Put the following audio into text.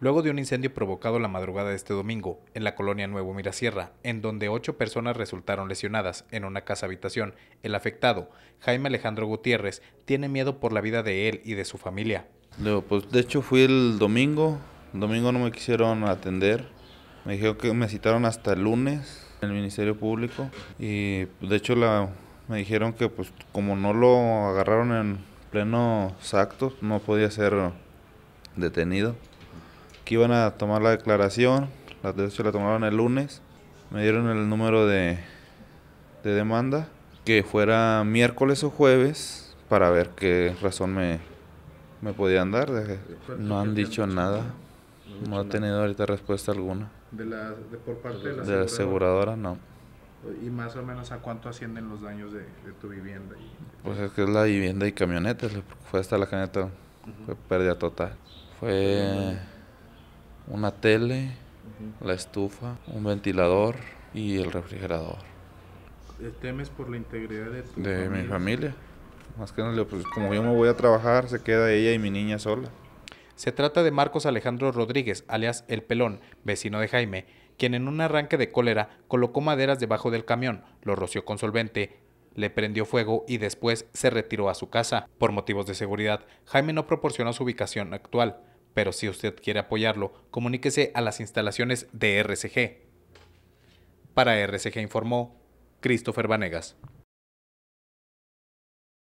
luego de un incendio provocado la madrugada de este domingo en la colonia Nuevo Mirasierra, en donde ocho personas resultaron lesionadas en una casa habitación. El afectado, Jaime Alejandro Gutiérrez, tiene miedo por la vida de él y de su familia. pues de hecho fui el domingo, el domingo no me quisieron atender, me dijeron que me citaron hasta el lunes en el Ministerio Público y de hecho la, me dijeron que pues como no lo agarraron en pleno actos no podía ser detenido. Aquí iban a tomar la declaración, la de hecho la tomaron el lunes, me dieron el número de, de demanda, que fuera miércoles o jueves para ver qué razón me, me podían dar. No han dicho nada, no ha tenido ahorita respuesta alguna. ¿De, la, de por parte de la, de la aseguradora? no. ¿Y más o menos a cuánto ascienden los daños de, tu vivienda? Pues es que es la vivienda y camionetas, fue hasta la camioneta, fue pérdida total. Fue una tele, la estufa, un ventilador y el refrigerador. ¿Temes por la integridad de tu mi familia. Más que nada, pues como yo me voy a trabajar, se queda ella y mi niña sola. Se trata de Marcos Alejandro Rodríguez, alias El Pelón, vecino de Jaime, quien en un arranque de cólera colocó maderas debajo del camión, lo roció con solvente, le prendió fuego y después se retiró a su casa. Por motivos de seguridad, Jaime no proporcionó su ubicación actual. Pero si usted quiere apoyarlo, comuníquese a las instalaciones de RCG. Para RCG informó Christopher Vanegas.